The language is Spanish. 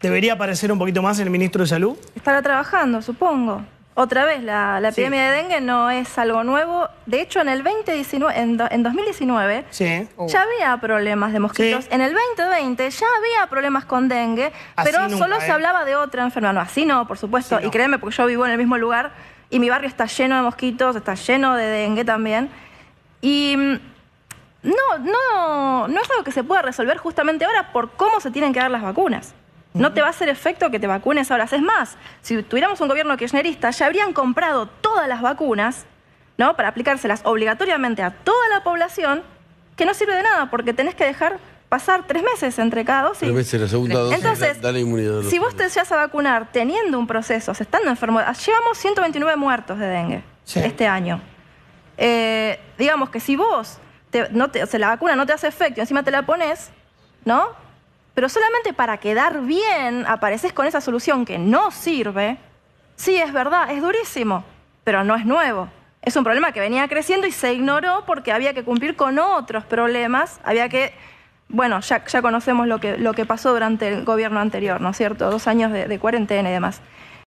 ¿Debería aparecer un poquito más el ministro de Salud? Estará trabajando, supongo. Otra vez, la, epidemia de dengue no es algo nuevo. De hecho, en el 2019, en, oh. ya había problemas de mosquitos. En el 2020 ya había problemas con dengue, pero solo se ¿eh? hablaba de otra enfermedad. así no, por supuesto. Y créeme, porque yo vivo en el mismo lugar y mi barrio está lleno de mosquitos, está lleno de dengue también. Y mm, no, no, no es algo que se pueda resolver justamente ahora por cómo se tienen que dar las vacunas. No te va a hacer efecto que te vacunes ahora. Es más, si tuviéramos un gobierno kirchnerista, ya habrían comprado todas las vacunas, ¿no? Para aplicárselas obligatoriamente a toda la población, que no sirve de nada, porque tenés que dejar pasar tres meses entre cada dosis. Tres la segunda dosis Entonces, Si vos te vas a vacunar teniendo un proceso, estando enfermo, ah, llevamos 129 muertos de dengue este año. Eh, digamos que si vos, o sea, la vacuna no te hace efecto y encima te la pones, ¿no? pero solamente para quedar bien apareces con esa solución que no sirve, sí es verdad, es durísimo, pero no es nuevo. Es un problema que venía creciendo y se ignoró porque había que cumplir con otros problemas, había que... Bueno, ya, conocemos lo que, lo que pasó durante el gobierno anterior, ¿no es cierto? Dos años de cuarentena y demás.